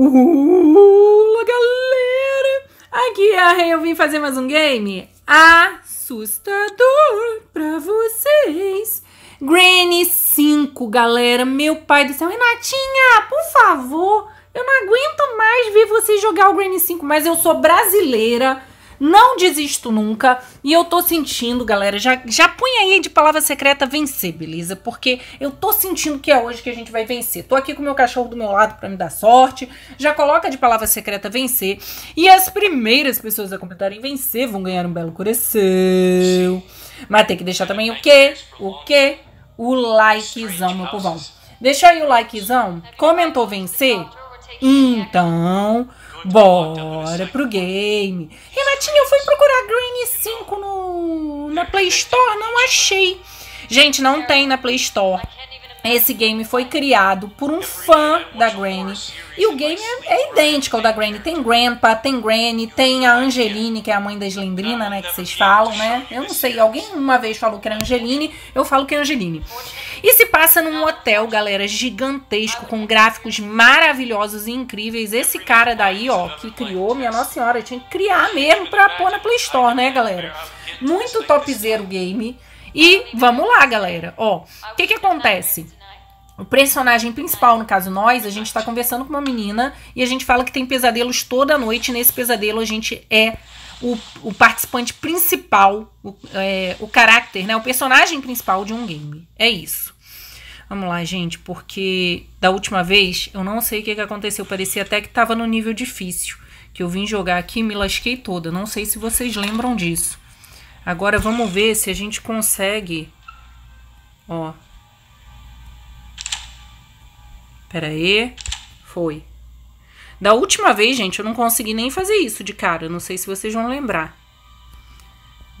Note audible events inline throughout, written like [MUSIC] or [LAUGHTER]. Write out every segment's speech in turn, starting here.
Olá, galera! Aqui é a Rei, eu vim fazer mais um game assustador pra vocês. Granny 5, galera, meu pai do céu. Renatinha, por favor, eu não aguento mais ver você jogar o Granny 5, mas eu sou brasileira, não desisto nunca. E eu tô sentindo, galera, já, já põe aí de palavra secreta vencer, beleza? Porque eu tô sentindo que é hoje que a gente vai vencer. Tô aqui com o meu cachorro do meu lado para me dar sorte. Já coloca de palavra secreta vencer. E as primeiras pessoas a completarem vencer vão ganhar um belo coração. Mas tem que deixar também o quê? O quê? O likezão, meu povão. Deixa aí o likezão. Comentou vencer? Então, Bora pro game. Renatinha, eu fui procurar Green 5 no, na Play Store, não achei. Gente, não é. tem na Play Store. Esse game foi criado por um fã da Granny. E o game é, é, idêntico ao da Granny. Tem Grandpa, tem Granny, tem a Angeline, que é a mãe da Slendrina, né? Que vocês falam, né? Eu não sei, alguém uma vez falou que era Angeline, eu falo que é Angeline. E se passa num hotel, galera, gigantesco, com gráficos maravilhosos e incríveis. Esse cara daí, ó, que criou, minha Nossa Senhora, tinha que criar mesmo pra pôr na Play Store, né, galera? Muito topzero o game. E vamos lá, galera. Ó, o que que acontece? O personagem principal, no caso nós, a gente está conversando com uma menina e a gente fala que tem pesadelos toda noite. nesse pesadelo a gente é o, o participante principal, o, é, o caráter, né? O personagem principal de um game. É isso. Vamos lá, gente, porque da última vez eu não sei o que, que aconteceu. Parecia até que estava no nível difícil. Que eu vim jogar aqui e me lasquei toda. Não sei se vocês lembram disso. Agora vamos ver se a gente consegue. Ó. Pera aí. Foi. Da última vez, gente, eu não consegui nem fazer isso de cara. Não sei se vocês vão lembrar.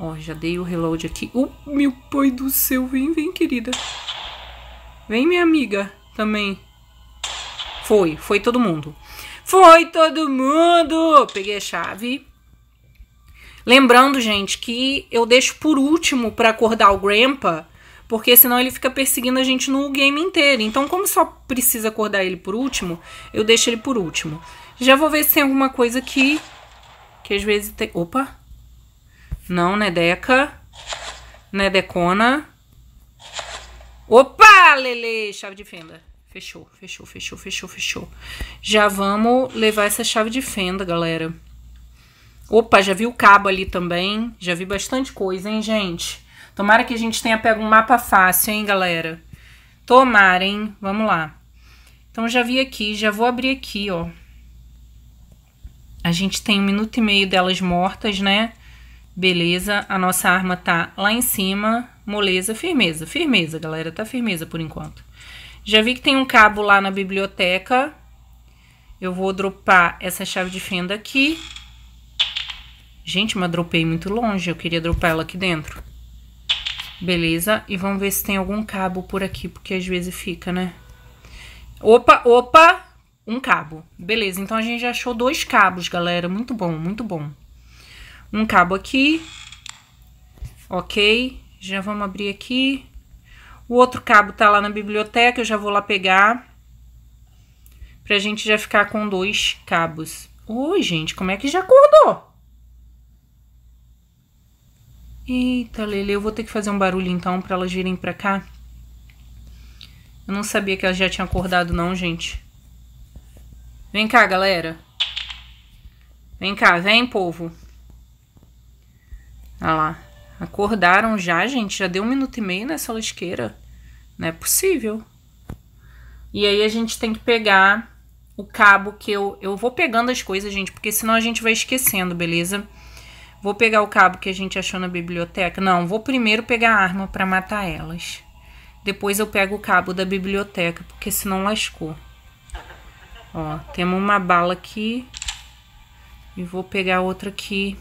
Ó, já dei o reload aqui. Oh, meu pai do céu. Vem, vem, querida. Vem, minha amiga, também. Foi, foi todo mundo. Foi todo mundo! Peguei a chave. Lembrando, gente, que eu deixo por último para acordar o Grandpa, porque senão ele fica perseguindo a gente no game inteiro. Então, como só precisa acordar ele por último, eu deixo ele por último. Já vou ver se tem alguma coisa aqui, que às vezes tem... Opa! Não, né, Deca? Né, Decona? Opa, Lele! Chave de fenda. Fechou, fechou, fechou, fechou, fechou. Já vamos levar essa chave de fenda, galera. Opa, já vi o cabo ali também. Já vi bastante coisa, hein, gente? Tomara que a gente tenha pego um mapa fácil, hein, galera? Tomara, hein? Vamos lá. Então, já vi aqui, já vou abrir aqui, ó. A gente tem um minuto e meio delas mortas, né? Beleza, a nossa arma tá lá em cima. Moleza, firmeza, firmeza, galera. Tá firmeza por enquanto. Já vi que tem um cabo lá na biblioteca. Eu vou dropar essa chave de fenda aqui. Gente, mas dropei muito longe. Eu queria dropar ela aqui dentro. Beleza. E vamos ver se tem algum cabo por aqui, porque às vezes fica, né? Opa, opa! Um cabo. Beleza, então a gente já achou dois cabos, galera. Muito bom, muito bom. Um cabo aqui. Ok. Já vamos abrir aqui. O outro cabo tá lá na biblioteca, eu já vou lá pegar. Pra gente já ficar com dois cabos. Oi, gente, como é que já acordou? Eita, Lele, eu vou ter que fazer um barulho então para elas virem pra cá. Eu não sabia que elas já tinham acordado não, gente. Vem cá, galera. Vem cá, vem, povo. Olha lá. Acordaram já, gente? Já deu um minuto e meio nessa lasqueira. Não é possível. E aí a gente tem que pegar o cabo que eu... Eu vou pegando as coisas, gente, porque senão a gente vai esquecendo, beleza? Vou pegar o cabo que a gente achou na biblioteca? Não, vou primeiro pegar a arma para matar elas. Depois eu pego o cabo da biblioteca, porque senão lascou. Ó, temos uma bala aqui. E vou pegar outra aqui.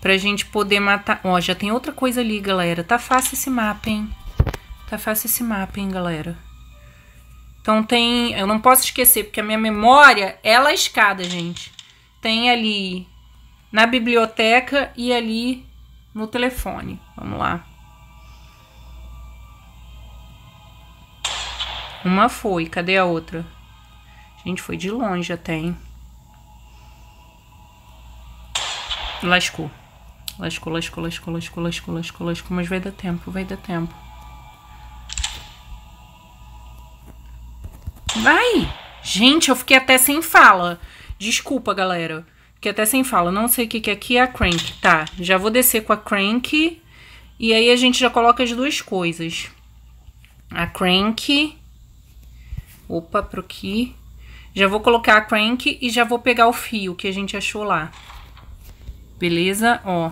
Pra gente poder matar... Ó, já tem outra coisa ali, galera. Tá fácil esse mapa, hein? Tá fácil esse mapa, hein, galera? Então tem... Eu não posso esquecer, porque a minha memória, é escada, gente tem ali na biblioteca e ali no telefone. Vamos lá. Uma foi, cadê a outra? Gente, foi de longe até, hein? Lascou. Lascou, lascou, lascou, lascou, lascou, lascou, lascou. Mas vai dar tempo, vai dar tempo. Vai! Gente, eu fiquei até sem fala. Desculpa, galera. Que até sem fala, não sei o que, que aqui é a crank. Tá, já vou descer com a crank. E aí a gente já coloca as duas coisas. A crank. Opa, pro aqui. Já vou colocar a crank e já vou pegar o fio que a gente achou lá. Beleza? Ó.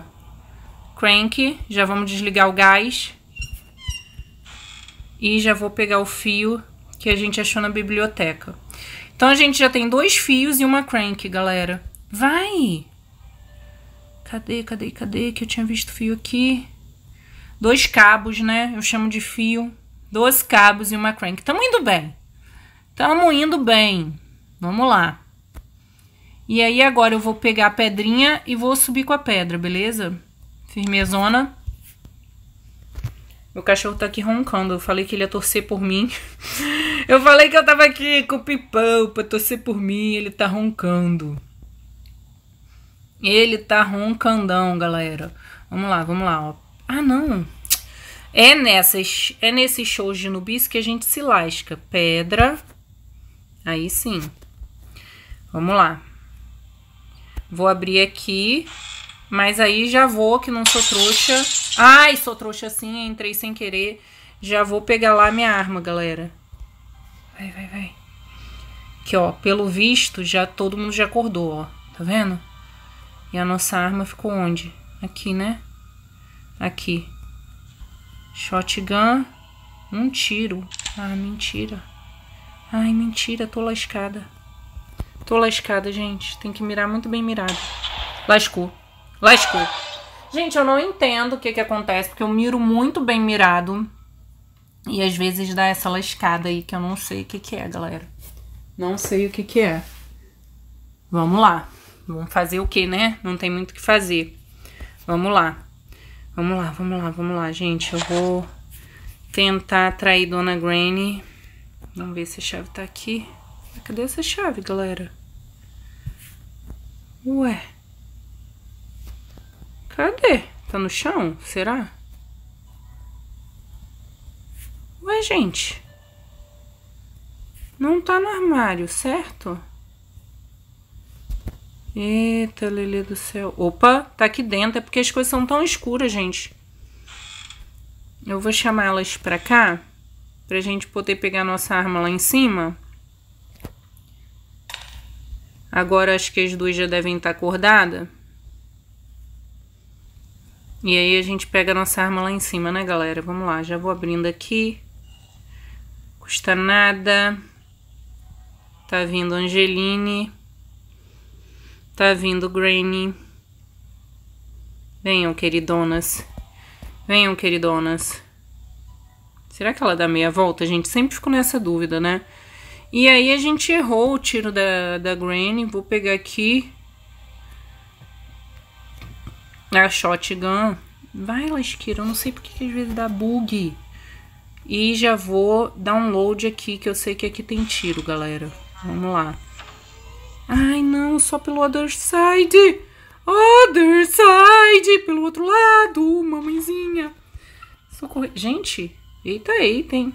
Crank. Já vamos desligar o gás. E já vou pegar o fio que a gente achou na biblioteca. Então a gente já tem dois fios e uma crank, galera. Vai! Cadê, cadê, cadê? Que eu tinha visto fio aqui. Dois cabos, né? Eu chamo de fio. Dois cabos e uma crank. Tamo indo bem. Tamo indo bem. Vamos lá. E aí agora eu vou pegar a pedrinha e vou subir com a pedra, beleza? Firmezona. Meu cachorro tá aqui roncando. Eu falei que ele ia torcer por mim. [LAUGHS] eu falei que eu tava aqui com o pipão pra torcer por mim. Ele tá roncando. Ele tá roncandão, galera. Vamos lá, vamos lá. Ó. Ah, não. É, nessas, é nesses shows de Nubis que a gente se lasca. Pedra. Aí sim. Vamos lá. Vou abrir aqui. Mas aí já vou, que não sou trouxa. Ai, sou trouxa sim, entrei sem querer. Já vou pegar lá minha arma, galera. Vai, vai, vai. Que ó, pelo visto, já todo mundo já acordou, ó. Tá vendo? E a nossa arma ficou onde? Aqui, né? Aqui. Shotgun. Um tiro. Ah, mentira. Ai, mentira, tô lascada. Tô lascada, gente. Tem que mirar muito bem mirado. Lascou. Lascou. Gente, eu não entendo o que que acontece, porque eu miro muito bem mirado. E às vezes dá essa lascada aí que eu não sei o que que é, galera. Não sei o que que é. Vamos lá. Vamos fazer o que, né? Não tem muito o que fazer. Vamos lá. Vamos lá, vamos lá, vamos lá, gente. Eu vou tentar atrair Dona Granny. Vamos ver se a chave tá aqui. Cadê essa chave, galera? Ué. Cadê? Tá no chão? Será? Ué, gente. Não tá no armário, certo? Eita, Lelê do céu. Opa, tá aqui dentro. É porque as coisas são tão escuras, gente. Eu vou chamar elas pra cá. Pra gente poder pegar nossa arma lá em cima. Agora acho que as duas já devem estar tá acordadas. E aí a gente pega a nossa arma lá em cima, né, galera? Vamos lá, já vou abrindo aqui. Custa nada. Tá vindo Angeline. Tá vindo Granny. Venham, queridonas. Venham, queridonas. Será que ela dá meia volta? A gente sempre ficou nessa dúvida, né? E aí a gente errou o tiro da, da Granny. Vou pegar aqui. É a shotgun. Vai, Lasqueira, eu não sei porque que às vezes dá bug. E já vou download aqui, que eu sei que aqui tem tiro, galera. Vamos lá. Ai, não, só pelo other side. Other side, pelo outro lado, mamãezinha. Socorro. Gente, eita, eita, hein.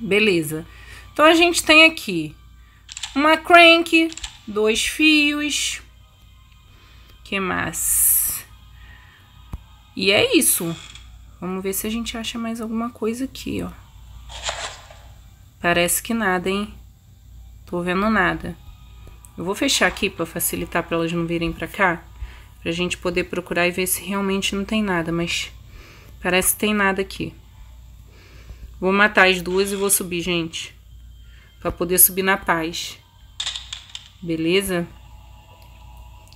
Beleza. Então a gente tem aqui uma crank, dois fios. Que mais? E é isso. Vamos ver se a gente acha mais alguma coisa aqui, ó. Parece que nada, hein? Tô vendo nada. Eu vou fechar aqui para facilitar para elas não virem para cá, pra gente poder procurar e ver se realmente não tem nada, mas parece que tem nada aqui. Vou matar as duas e vou subir, gente, para poder subir na paz. Beleza?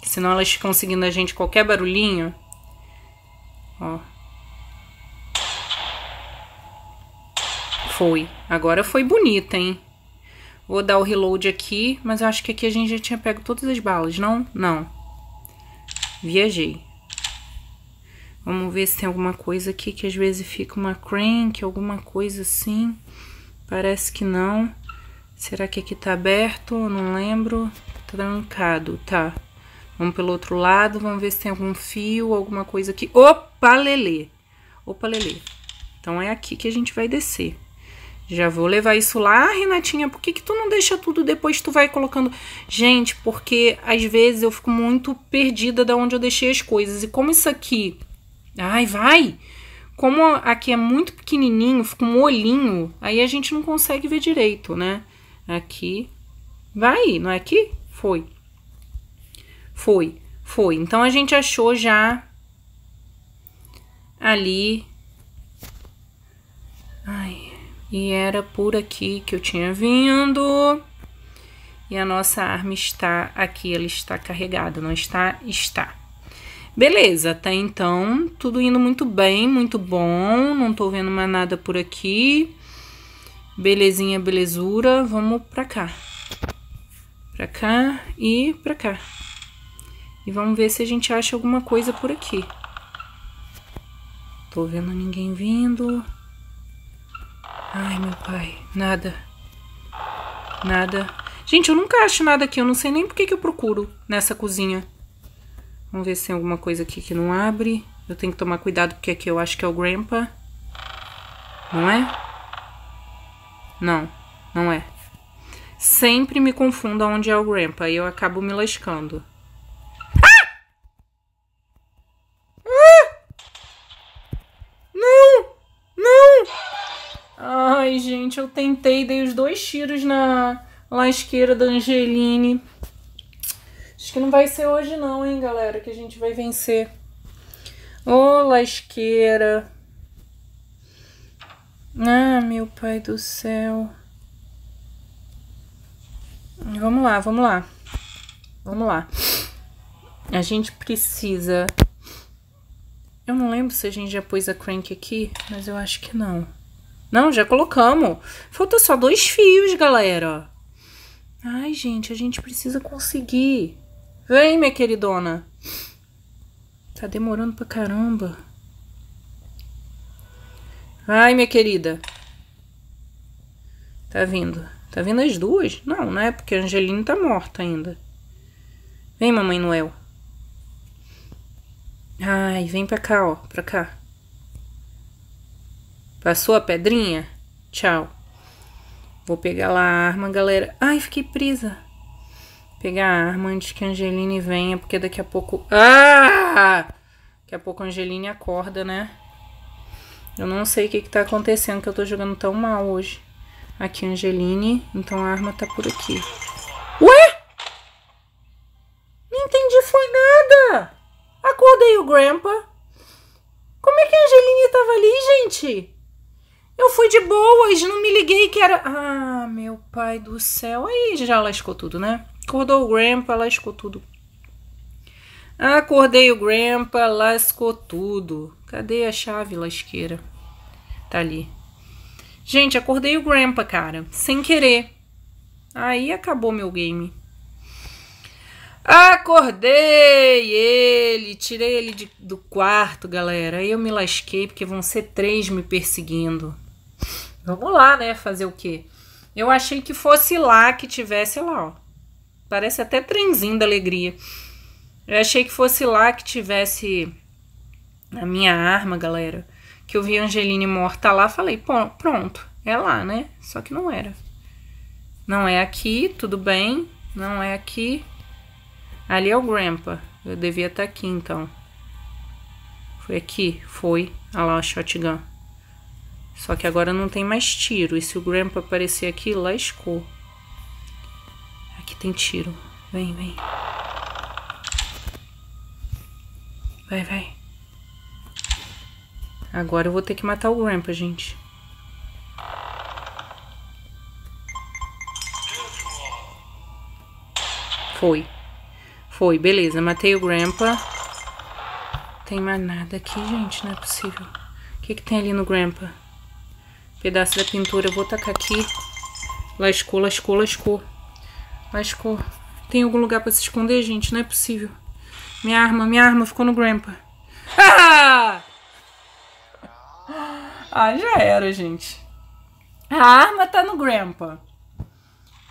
Senão elas ficam seguindo a gente qualquer barulhinho. Ó. Foi. Agora foi bonita, hein? Vou dar o reload aqui, mas eu acho que aqui a gente já tinha pego todas as balas, não? Não. Viajei. Vamos ver se tem alguma coisa aqui que às vezes fica uma crank, alguma coisa assim. Parece que não. Será que aqui tá aberto? Não lembro. Tá trancado, tá. Vamos pelo outro lado, vamos ver se tem algum fio, alguma coisa aqui. Opa, lelê! Opa, lelê. Então, é aqui que a gente vai descer. Já vou levar isso lá, ah, Renatinha, por que, que tu não deixa tudo depois tu vai colocando? Gente, porque às vezes eu fico muito perdida da onde eu deixei as coisas. E como isso aqui... Ai, vai! Como aqui é muito pequenininho, fica um olhinho, aí a gente não consegue ver direito, né? Aqui. Vai, não é aqui? Foi. Foi, foi. Então, a gente achou já ali. Ai, e era por aqui que eu tinha vindo. E a nossa arma está aqui, ela está carregada, não está? Está. Beleza, até então tudo indo muito bem, muito bom. Não tô vendo mais nada por aqui. Belezinha, belezura. Vamos pra cá. Pra cá e pra cá. E vamos ver se a gente acha alguma coisa por aqui. Tô vendo ninguém vindo. Ai, meu pai. Nada. Nada. Gente, eu nunca acho nada aqui. Eu não sei nem por que, que eu procuro nessa cozinha. Vamos ver se tem alguma coisa aqui que não abre. Eu tenho que tomar cuidado porque aqui eu acho que é o Grandpa. Não é? Não, não é. Sempre me confundo onde é o Grandpa e eu acabo me lascando. tentei, dei os dois tiros na lasqueira da Angeline. Acho que não vai ser hoje não, hein, galera, que a gente vai vencer. Ô, oh, lasqueira. Ah, meu pai do céu. Vamos lá, vamos lá. Vamos lá. A gente precisa... Eu não lembro se a gente já pôs a crank aqui, mas eu acho que não. Não, já colocamos. Falta só dois fios, galera. Ai, gente, a gente precisa conseguir. Vem, minha queridona. Tá demorando pra caramba. Ai, minha querida. Tá vindo. Tá vindo as duas? Não, não é porque a Angelina tá morta ainda. Vem, Mamãe Noel. Ai, vem pra cá, ó. Pra cá. Passou a pedrinha? Tchau. Vou pegar lá a arma, galera. Ai, fiquei presa. Pegar a arma antes que a Angeline venha, porque daqui a pouco. Ah! Daqui a pouco a Angeline acorda, né? Eu não sei o que, que tá acontecendo, que eu tô jogando tão mal hoje. Aqui, Angeline. Então a arma tá por aqui. Ué? Não entendi, foi nada. Acordei o Grandpa. Como é que a Angeline tava ali, gente? Eu fui de boas, não me liguei que era. Ah, meu pai do céu. Aí já lascou tudo, né? Acordou o Grandpa, lascou tudo. Acordei o Grandpa, lascou tudo. Cadê a chave lasqueira? Tá ali. Gente, acordei o Grandpa, cara. Sem querer. Aí acabou meu game. Acordei ele, tirei ele de, do quarto, galera. Eu me lasquei porque vão ser três me perseguindo. Vamos lá, né? Fazer o quê? Eu achei que fosse lá que tivesse, lá, ó. Parece até trenzinho da alegria. Eu achei que fosse lá que tivesse a minha arma, galera. Que eu vi a Angeline morta lá, falei, pronto, é lá, né? Só que não era. Não é aqui, tudo bem. Não é aqui. Ali é o Grandpa. Eu devia estar tá aqui, então. Foi aqui, foi. Olha lá o shotgun. Só que agora não tem mais tiro. E se o Grandpa aparecer aqui, lascou. Aqui tem tiro. Vem, vem. Vai, vai. Agora eu vou ter que matar o Grandpa, gente. Foi. Foi, beleza. Matei o Grandpa. Tem mais nada aqui, gente. Não é possível. O que, que tem ali no Grandpa? Pedaço da pintura. Eu vou tacar aqui. Lascou, lascou, lascou. Lascou. Tem algum lugar pra se esconder, gente? Não é possível. Minha arma, minha arma ficou no Grandpa. Ah! [LAUGHS] Ah, já era, gente. A arma tá no Grandpa.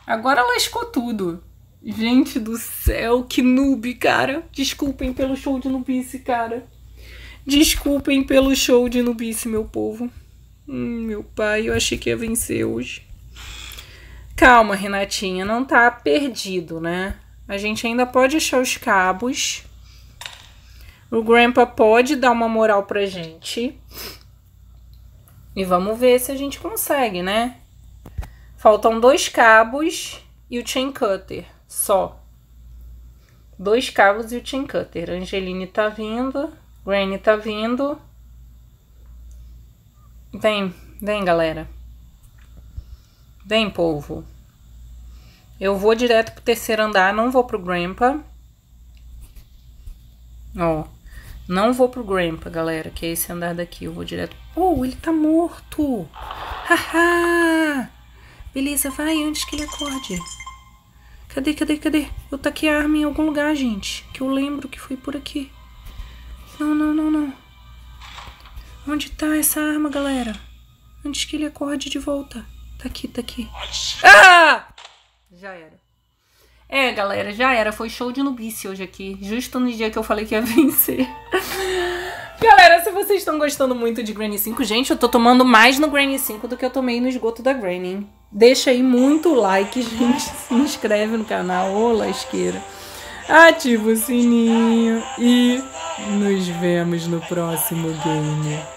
Agora lascou tudo. Gente do céu, que noob, cara. Desculpem pelo show de nubice, cara. Desculpem pelo show de nubice, meu povo. Hum, meu pai, eu achei que ia vencer hoje. Calma, Renatinha, não tá perdido, né? A gente ainda pode achar os cabos. O Grandpa pode dar uma moral pra gente. E vamos ver se a gente consegue, né? Faltam dois cabos e o chain cutter, só. Dois cabos e o chain cutter. Angeline tá vindo, Granny tá vindo. Vem, vem, galera. Vem, povo. Eu vou direto pro terceiro andar, não vou pro Grandpa. Ó, não vou pro Grandpa, galera, que é esse andar daqui. Eu vou direto... Oh, ele tá morto! Haha! Beleza, vai, antes que ele acorde. Cadê, cadê, cadê? Eu taquei a arma em algum lugar, gente. Que eu lembro que foi por aqui. Não, não, não, não. Onde tá essa arma, galera? Antes que ele acorde de volta. Tá aqui, tá aqui. Ah! Já era. É, galera, já era. Foi show de nubice hoje aqui. Justo no dia que eu falei que ia [LAUGHS] vencer. galera, se vocês estão gostando muito de Granny 5, gente, eu tô tomando mais no Granny 5 do que eu tomei no esgoto da Granny. Hein? Deixa aí muito like, gente. Se inscreve no canal. Ô, lasqueira. Ativa o sininho. E nos vemos no próximo game.